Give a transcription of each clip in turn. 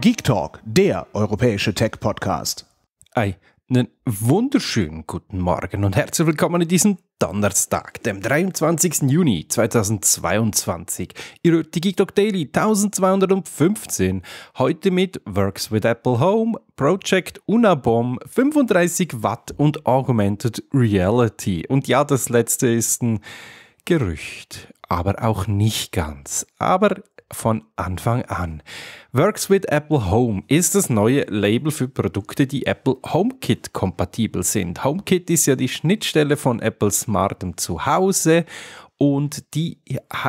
Geek Talk, der europäische Tech-Podcast. einen wunderschönen guten Morgen und herzlich willkommen in diesem Donnerstag, dem 23. Juni 2022. Ihr hört die Geek Talk Daily 1215. Heute mit Works with Apple Home, Project Unabom, 35 Watt und Augmented Reality. Und ja, das letzte ist ein Gerücht, aber auch nicht ganz. Aber von Anfang an. Works with Apple Home ist das neue Label für Produkte, die Apple HomeKit kompatibel sind. HomeKit ist ja die Schnittstelle von Apple Smartem Zuhause und die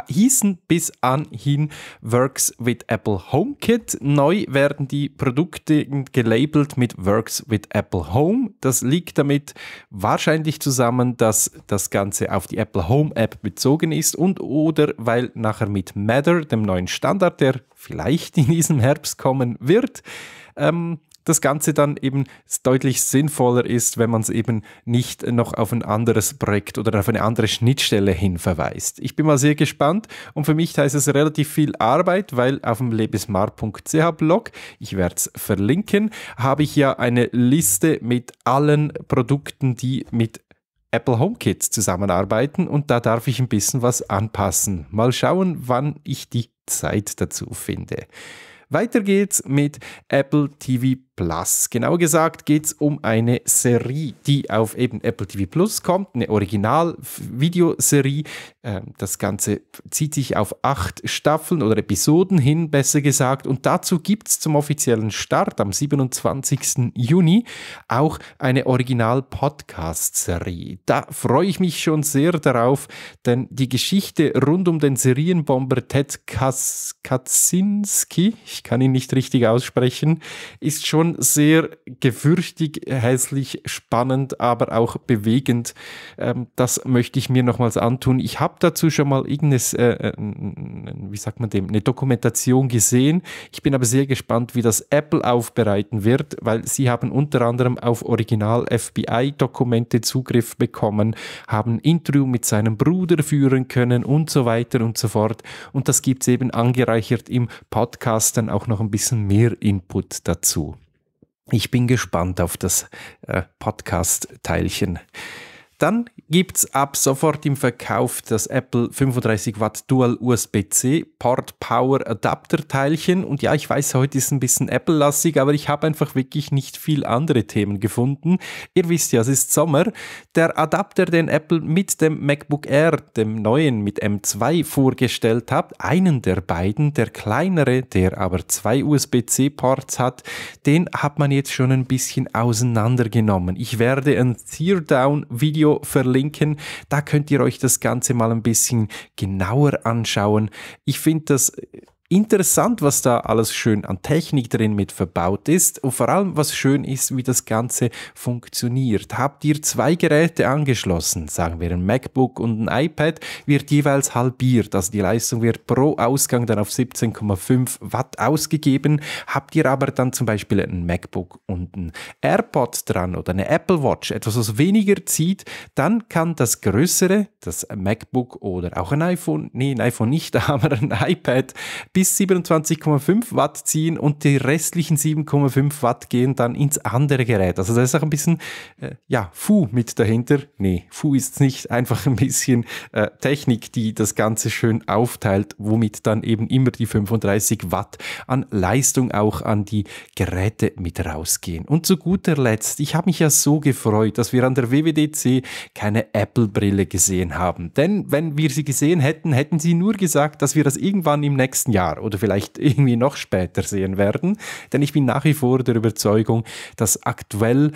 hießen bis anhin Works with Apple HomeKit. Neu werden die Produkte gelabelt mit Works with Apple Home. Das liegt damit wahrscheinlich zusammen, dass das Ganze auf die Apple Home App bezogen ist und oder weil nachher mit Matter, dem neuen Standard, der vielleicht in diesem Herbst kommen wird, ähm, das Ganze dann eben deutlich sinnvoller ist, wenn man es eben nicht noch auf ein anderes Projekt oder auf eine andere Schnittstelle hin verweist. Ich bin mal sehr gespannt und für mich heißt es relativ viel Arbeit, weil auf dem lebensmar.ch Blog, ich werde es verlinken, habe ich ja eine Liste mit allen Produkten, die mit Apple HomeKit zusammenarbeiten und da darf ich ein bisschen was anpassen. Mal schauen, wann ich die Zeit dazu finde. Weiter geht's mit Apple TV Plus. Genau gesagt geht es um eine Serie, die auf eben Apple TV Plus kommt, eine Original-Videoserie. Ähm, das Ganze zieht sich auf acht Staffeln oder Episoden hin, besser gesagt. Und dazu gibt es zum offiziellen Start am 27. Juni auch eine Original-Podcast-Serie. Da freue ich mich schon sehr darauf, denn die Geschichte rund um den Serienbomber Ted Kaczynski, ich kann ihn nicht richtig aussprechen, ist schon schon sehr gewürchtig, hässlich, spannend, aber auch bewegend. Ähm, das möchte ich mir nochmals antun. Ich habe dazu schon mal irgendes, äh, äh wie sagt man dem, eine Dokumentation gesehen. Ich bin aber sehr gespannt, wie das Apple aufbereiten wird, weil sie haben unter anderem auf Original FBI-Dokumente Zugriff bekommen, haben Interview mit seinem Bruder führen können und so weiter und so fort. Und das gibt es eben angereichert im Podcast dann auch noch ein bisschen mehr Input dazu. Ich bin gespannt auf das äh, Podcast-Teilchen. Dann gibt es ab sofort im Verkauf das Apple 35 Watt Dual USB-C Port Power Adapter Teilchen. Und ja, ich weiß, heute ist ein bisschen apple lassig aber ich habe einfach wirklich nicht viel andere Themen gefunden. Ihr wisst ja, es ist Sommer. Der Adapter, den Apple mit dem MacBook Air, dem neuen mit M2 vorgestellt hat, einen der beiden, der kleinere, der aber zwei USB-C-Ports hat, den hat man jetzt schon ein bisschen auseinandergenommen. Ich werde ein Teardown-Video Video verlinken. Da könnt ihr euch das Ganze mal ein bisschen genauer anschauen. Ich finde das äh, Interessant, was da alles schön an Technik drin mit verbaut ist und vor allem, was schön ist, wie das Ganze funktioniert. Habt ihr zwei Geräte angeschlossen, sagen wir ein MacBook und ein iPad, wird jeweils halbiert, also die Leistung wird pro Ausgang dann auf 17,5 Watt ausgegeben. Habt ihr aber dann zum Beispiel ein MacBook und ein AirPod dran oder eine Apple Watch, etwas, was weniger zieht, dann kann das größere, das MacBook oder auch ein iPhone, nee, ein iPhone nicht, aber ein iPad, bis 27,5 Watt ziehen und die restlichen 7,5 Watt gehen dann ins andere Gerät. Also da ist auch ein bisschen, äh, ja, Fu mit dahinter. Nee, Fu ist nicht einfach ein bisschen äh, Technik, die das Ganze schön aufteilt, womit dann eben immer die 35 Watt an Leistung auch an die Geräte mit rausgehen. Und zu guter Letzt, ich habe mich ja so gefreut, dass wir an der WWDC keine Apple-Brille gesehen haben. Denn wenn wir sie gesehen hätten, hätten sie nur gesagt, dass wir das irgendwann im nächsten Jahr Jahr oder vielleicht irgendwie noch später sehen werden. Denn ich bin nach wie vor der Überzeugung, dass aktuell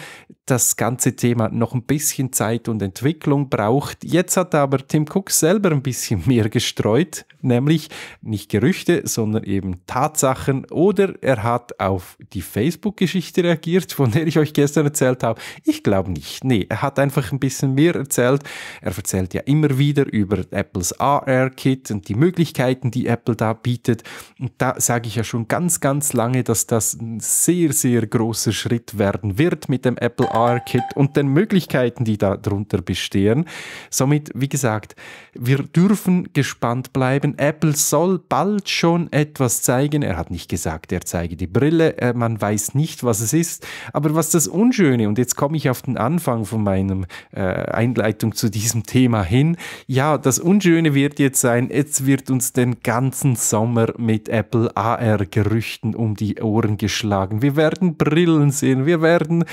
das ganze Thema noch ein bisschen Zeit und Entwicklung braucht. Jetzt hat aber Tim Cook selber ein bisschen mehr gestreut, nämlich nicht Gerüchte, sondern eben Tatsachen. Oder er hat auf die Facebook-Geschichte reagiert, von der ich euch gestern erzählt habe. Ich glaube nicht. Nee, er hat einfach ein bisschen mehr erzählt. Er erzählt ja immer wieder über Apples AR-Kit und die Möglichkeiten, die Apple da bietet. Und da sage ich ja schon ganz, ganz lange, dass das ein sehr, sehr großer Schritt werden wird mit dem Apple AR ar und den Möglichkeiten, die darunter bestehen. Somit, wie gesagt, wir dürfen gespannt bleiben. Apple soll bald schon etwas zeigen. Er hat nicht gesagt, er zeige die Brille. Äh, man weiß nicht, was es ist. Aber was das Unschöne, und jetzt komme ich auf den Anfang von meiner äh, Einleitung zu diesem Thema hin. Ja, das Unschöne wird jetzt sein, jetzt wird uns den ganzen Sommer mit Apple AR-Gerüchten um die Ohren geschlagen. Wir werden Brillen sehen, wir werden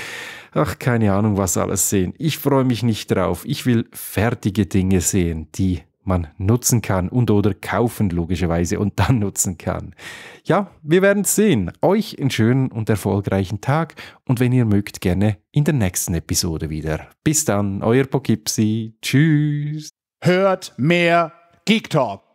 ach, keine Ahnung, was alles sehen. Ich freue mich nicht drauf. Ich will fertige Dinge sehen, die man nutzen kann und oder kaufen logischerweise und dann nutzen kann. Ja, wir werden es sehen. Euch einen schönen und erfolgreichen Tag und wenn ihr mögt, gerne in der nächsten Episode wieder. Bis dann, euer Pokipsi. Tschüss. Hört mehr Geek Talk.